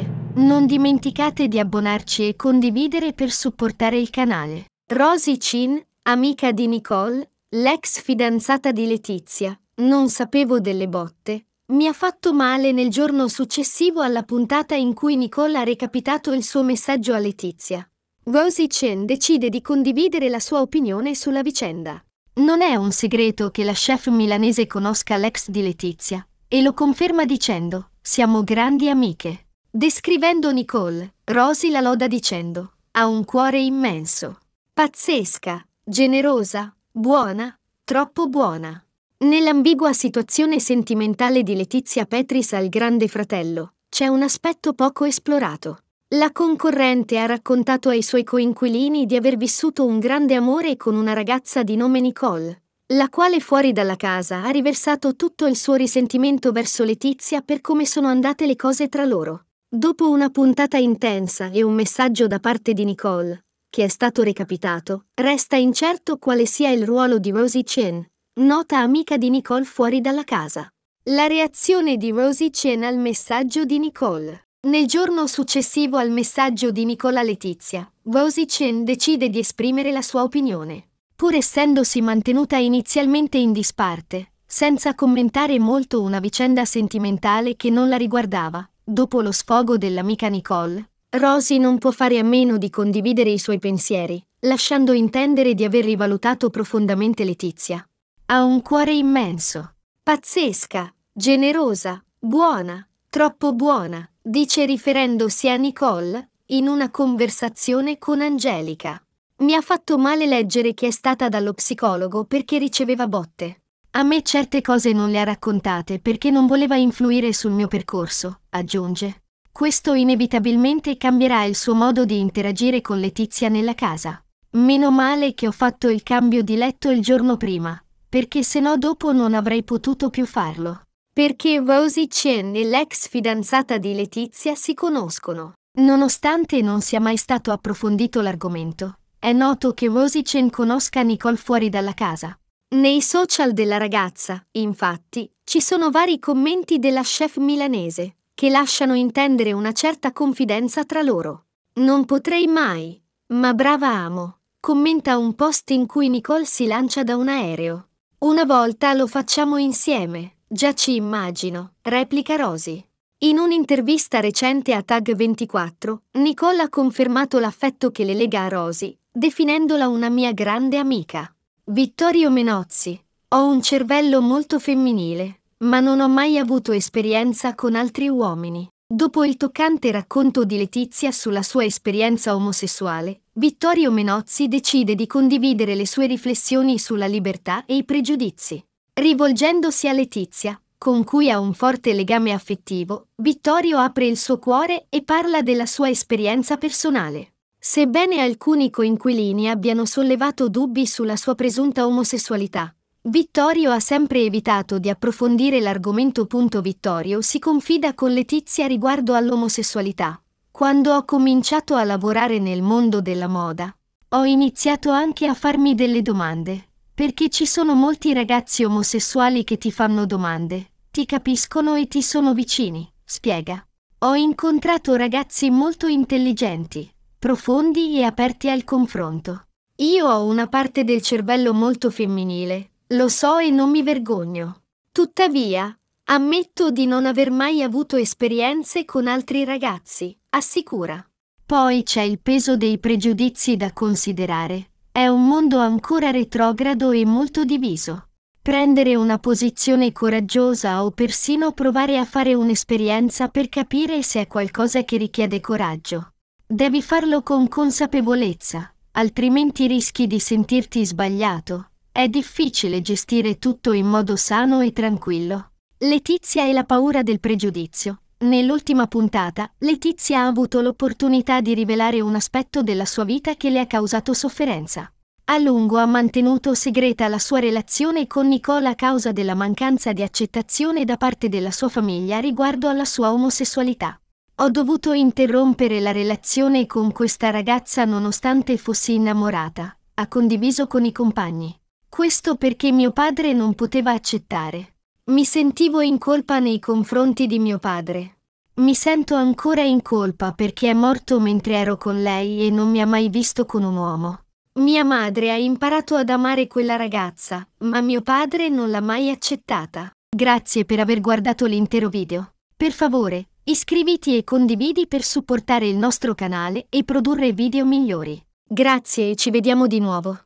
Grazie. Non dimenticate di abbonarci e condividere per supportare il canale. Rosy Chin, amica di Nicole, l'ex fidanzata di Letizia, non sapevo delle botte, mi ha fatto male nel giorno successivo alla puntata in cui Nicole ha recapitato il suo messaggio a Letizia. Rosy Chen decide di condividere la sua opinione sulla vicenda. Non è un segreto che la chef milanese conosca l'ex di Letizia, e lo conferma dicendo, siamo grandi amiche. Descrivendo Nicole, Rosy la loda dicendo ha un cuore immenso, pazzesca, generosa, buona, troppo buona. Nell'ambigua situazione sentimentale di Letizia Petris al Grande Fratello c'è un aspetto poco esplorato. La concorrente ha raccontato ai suoi coinquilini di aver vissuto un grande amore con una ragazza di nome Nicole, la quale fuori dalla casa ha riversato tutto il suo risentimento verso Letizia per come sono andate le cose tra loro. Dopo una puntata intensa e un messaggio da parte di Nicole, che è stato recapitato, resta incerto quale sia il ruolo di Rosie Chen, nota amica di Nicole fuori dalla casa. La reazione di Rosie Chen al messaggio di Nicole. Nel giorno successivo al messaggio di Nicola Letizia, Rosie Chen decide di esprimere la sua opinione. Pur essendosi mantenuta inizialmente in disparte, senza commentare molto una vicenda sentimentale che non la riguardava, dopo lo sfogo dell'amica Nicole, Rosy non può fare a meno di condividere i suoi pensieri, lasciando intendere di aver rivalutato profondamente Letizia. Ha un cuore immenso, pazzesca, generosa, buona, troppo buona, dice riferendosi a Nicole in una conversazione con Angelica. Mi ha fatto male leggere che è stata dallo psicologo perché riceveva botte. A me certe cose non le ha raccontate perché non voleva influire sul mio percorso, aggiunge. Questo inevitabilmente cambierà il suo modo di interagire con Letizia nella casa. Meno male che ho fatto il cambio di letto il giorno prima, perché se no dopo non avrei potuto più farlo. Perché Rosie Chen e l'ex fidanzata di Letizia si conoscono. Nonostante non sia mai stato approfondito l'argomento, è noto che Rosie Chen conosca Nicole fuori dalla casa, nei social della ragazza, infatti, ci sono vari commenti della chef milanese, che lasciano intendere una certa confidenza tra loro. Non potrei mai, ma brava amo, commenta un post in cui Nicole si lancia da un aereo. Una volta lo facciamo insieme, già ci immagino, replica Rosy. In un'intervista recente a Tag 24, Nicole ha confermato l'affetto che le lega a Rosy, definendola una mia grande amica. Vittorio Menozzi. Ho un cervello molto femminile, ma non ho mai avuto esperienza con altri uomini. Dopo il toccante racconto di Letizia sulla sua esperienza omosessuale, Vittorio Menozzi decide di condividere le sue riflessioni sulla libertà e i pregiudizi. Rivolgendosi a Letizia, con cui ha un forte legame affettivo, Vittorio apre il suo cuore e parla della sua esperienza personale. Sebbene alcuni coinquilini abbiano sollevato dubbi sulla sua presunta omosessualità, Vittorio ha sempre evitato di approfondire l'argomento. Vittorio si confida con Letizia riguardo all'omosessualità. Quando ho cominciato a lavorare nel mondo della moda, ho iniziato anche a farmi delle domande, perché ci sono molti ragazzi omosessuali che ti fanno domande, ti capiscono e ti sono vicini, spiega. Ho incontrato ragazzi molto intelligenti, profondi e aperti al confronto. Io ho una parte del cervello molto femminile, lo so e non mi vergogno. Tuttavia, ammetto di non aver mai avuto esperienze con altri ragazzi, assicura. Poi c'è il peso dei pregiudizi da considerare. È un mondo ancora retrogrado e molto diviso. Prendere una posizione coraggiosa o persino provare a fare un'esperienza per capire se è qualcosa che richiede coraggio. Devi farlo con consapevolezza, altrimenti rischi di sentirti sbagliato. È difficile gestire tutto in modo sano e tranquillo. Letizia e la paura del pregiudizio. Nell'ultima puntata, Letizia ha avuto l'opportunità di rivelare un aspetto della sua vita che le ha causato sofferenza. A lungo ha mantenuto segreta la sua relazione con Nicola a causa della mancanza di accettazione da parte della sua famiglia riguardo alla sua omosessualità. Ho dovuto interrompere la relazione con questa ragazza nonostante fossi innamorata, ha condiviso con i compagni. Questo perché mio padre non poteva accettare. Mi sentivo in colpa nei confronti di mio padre. Mi sento ancora in colpa perché è morto mentre ero con lei e non mi ha mai visto con un uomo. Mia madre ha imparato ad amare quella ragazza, ma mio padre non l'ha mai accettata. Grazie per aver guardato l'intero video. Per favore, Iscriviti e condividi per supportare il nostro canale e produrre video migliori. Grazie e ci vediamo di nuovo.